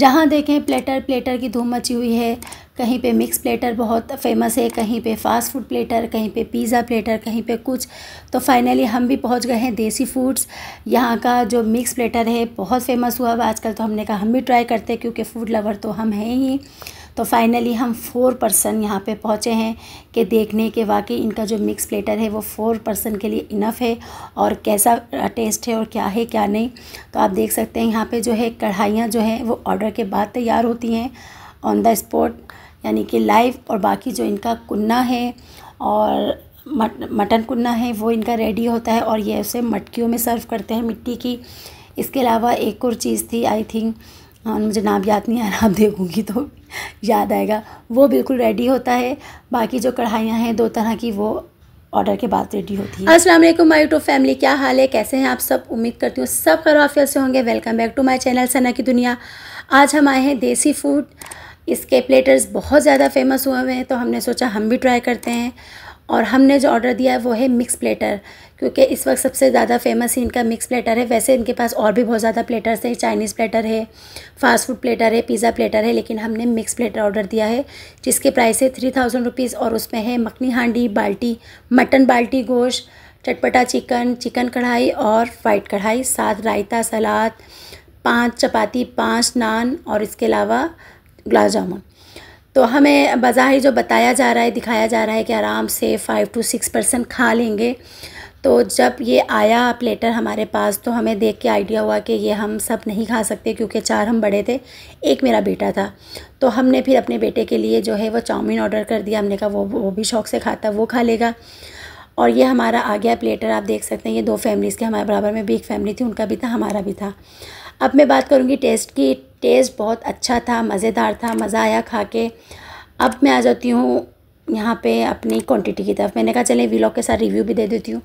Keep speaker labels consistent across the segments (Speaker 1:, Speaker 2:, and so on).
Speaker 1: जहाँ देखें platter platter की धूम मची हुई है कहीं पे मिक्स प्लेटर बहुत फेमस है कहीं पे फास्ट फूड प्लेटर कहीं पे पिज़्ज़ा प्लेटर कहीं पे कुछ तो फाइनली हम भी पहुंच गए हैं देसी फूड्स यहाँ का जो मिक्स प्लेटर है बहुत फेमस हुआ है आजकल तो हमने कहा हम भी ट्राई करते हैं क्योंकि फ़ूड लवर तो हम हैं ही तो फाइनली हम फोर पर्सन यहाँ पे पहुँचे हैं कि देखने के वाकई इनका जो मिक्स प्लेटर है वो फोर पर्सन के लिए इनफ़ है और कैसा टेस्ट है और क्या है क्या नहीं तो आप देख सकते हैं यहाँ पे जो है कढ़ाइयाँ जो हैं वो ऑर्डर के बाद तैयार होती हैं ऑन द स्पॉट यानी कि लाइव और बाकी जो इनका कुन्ना है और मटन कुन्ना है वो इनका रेडी होता है और ये उसे मटकियों में सर्व करते हैं मिट्टी की इसके अलावा एक और चीज़ थी आई थिंक और हाँ, मुझे नाम याद नहीं आ रहा आप देखूँगी तो याद आएगा वो बिल्कुल रेडी होता है बाकी जो कढ़ाइयाँ हैं दो तरह की वो ऑर्डर के बाद रेडी होती है अस्सलाम वालेकुम माय यूट्यूब फैमिली क्या हाल है कैसे हैं आप सब उम्मीद करती हूँ सब खराफियत से होंगे welcome back to my channel Sana की दुनिया आज हम आए हैं देसी फूड इसके प्लेटर्स बहुत ज़्यादा फेमस हुए हुए हैं तो हमने सोचा हम भी ट्राई करते हैं और हमने जो ऑर्डर दिया है वो है मिक्स प्लेटर क्योंकि इस वक्त सबसे ज़्यादा फेमस ही इनका मिक्स प्लेटर है वैसे इनके पास और भी बहुत ज़्यादा प्लेटर्स हैं चाइनीज़ प्लेटर है फास्ट फूड प्लेटर है पिज़्ज़ा प्लेटर है लेकिन हमने मिक्स प्लेटर ऑर्डर दिया है जिसके प्राइस है थ्री थाउजेंड रुपीज़ और उसमें है मखनी हांडी बाल्टी मटन बाल्टी गोश्त चटपटा चिकन चिकन कढ़ाई और वाइट कढ़ाई साथ रायता सलाद पाँच चपाती पाँच नान और इसके अलावा गुलाब जामुन तो हमें बज़ाहिर जो बताया जा रहा है दिखाया जा रहा है कि आराम से फ़ाइव टू सिक्स परसेंट खा लेंगे तो जब ये आया प्लेटर हमारे पास तो हमें देख के आइडिया हुआ कि ये हम सब नहीं खा सकते क्योंकि चार हम बड़े थे एक मेरा बेटा था तो हमने फिर अपने बेटे के लिए जो है वो चाउमीन ऑर्डर कर दिया हमने कहा वो वो भी शौक़ से खाता वो खा लेगा और ये हमारा आ गया प्लेटर आप देख सकते हैं ये दो फैमिलीज़ के हमारे बराबर में भी एक फैमिली थी उनका भी था हमारा भी था अब मैं बात करूँगी टेस्ट की टेस्ट बहुत अच्छा था मज़ेदार था मज़ा आया खा के अब मैं आ जाती हूँ यहाँ पे अपनी क्वांटिटी की तरफ मैंने कहा चले व्लॉग के साथ रिव्यू भी दे देती हूँ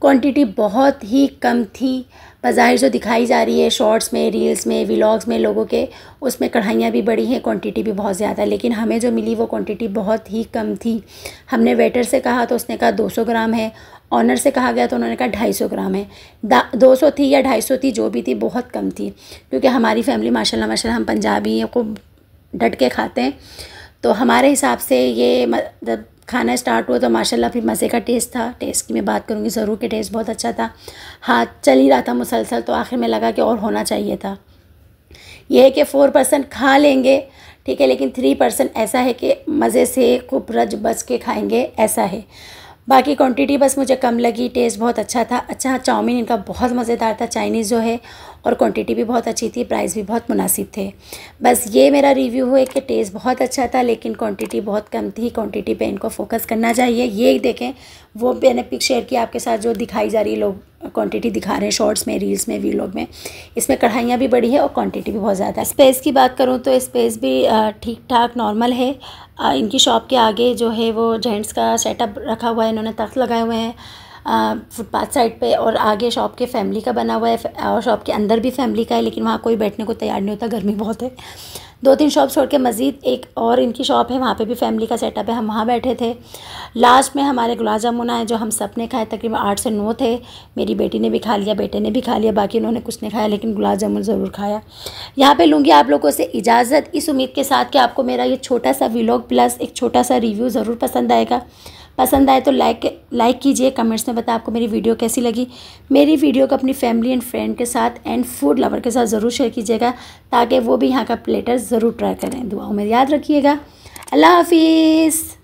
Speaker 1: क्वांटिटी बहुत ही कम थी बाज़ाहिर जो दिखाई जा रही है शॉर्ट्स में रील्स में व्लॉग्स में लोगों के उसमें कढ़ाइयाँ भी बड़ी हैं क्वांटिटी भी बहुत ज़्यादा है लेकिन हमें जो मिली वो क्वांटिटी बहुत ही कम थी हमने वेटर से कहा तो उसने कहा 200 ग्राम है ऑनर से कहा गया तो उन्होंने कहा ढाई सौ ग्राम है दो सौ थी या ढाई सौ थी जो भी थी बहुत कम थी क्योंकि हमारी फैमिली माशाल्लाह माशाल्लाह हम पंजाबी हैं खूब डट के खाते हैं तो हमारे हिसाब से ये मतलब खाना स्टार्ट हुआ तो माशाल्लाह फिर मज़े का टेस्ट था टेस्ट की मैं बात करूँगी ज़रूर के टेस्ट बहुत अच्छा था हाथ चल ही रहा था मुसलसल तो आखिर में लगा कि और होना चाहिए था यह है कि फ़ोर परसेंट खा लेंगे ठीक है लेकिन थ्री परसेंट ऐसा है कि मज़े से खूब रज बस के खाएंगे ऐसा है बाकी क्वांटिटी बस मुझे कम लगी टेस्ट बहुत अच्छा था अच्छा हाँ, चाउमीन इनका बहुत मज़ेदार था चाइनीज़ जो है और क्वांटिटी भी बहुत अच्छी थी प्राइस भी बहुत मुनासिब थे बस ये मेरा रिव्यू हुआ कि टेस्ट बहुत अच्छा था लेकिन क्वांटिटी बहुत कम थी क्वांटिटी पे इनको फोकस करना चाहिए ये देखें वो मैंने पिक शेयर किया आपके साथ जो दिखाई जा रही है लोग क्वांटिटी दिखा रहे हैं शॉर्ट्स में रील्स में वीलॉग में इसमें कढ़ाइयाँ भी बड़ी है और क्वांटिटी भी बहुत ज़्यादा है स्पेस की बात करूँ तो स्पेस भी ठीक ठाक नॉर्मल है इनकी शॉप के आगे जो है वो जेंट्स का सेटअप रखा हुआ है इन्होंने तख्त लगाए हुए हैं फुटपाथ साइड पे और आगे शॉप के फैमिली का बना हुआ है और शॉप के अंदर भी फैमिली का है लेकिन वहाँ कोई बैठने को तैयार नहीं होता गर्मी बहुत है दो तीन शॉप छोड़ के मज़ीद एक और इनकी शॉप है वहाँ पे भी फैमिली का सेटअप है हम वहाँ बैठे थे लास्ट में हमारे गुलाब जामुन आए जो हम सब ने खाए तकरीबन आठ से नौ थे मेरी बेटी ने भी खा लिया बेटे ने भी खा लिया बाकी उन्होंने कुछ नहीं खाया लेकिन गुलाब जामुन ज़रूर खाया यहाँ पे लूँगी आप लोगों से इजाज़त इस उम्मीद के साथ कि आपको मेरा ये छोटा सा विलॉग प्लस एक छोटा सा रिव्यू ज़रूर पसंद आएगा पसंद आए तो लाइक लाइक कीजिए कमेंट्स में बताएं आपको मेरी वीडियो कैसी लगी मेरी वीडियो को अपनी फैमिली एंड फ्रेंड के साथ एंड फूड लवर के साथ ज़रूर शेयर कीजिएगा ताकि वो भी यहाँ का प्लेटर ज़रूर ट्राई करें दुआओं में याद रखिएगा अल्लाह हाफिज़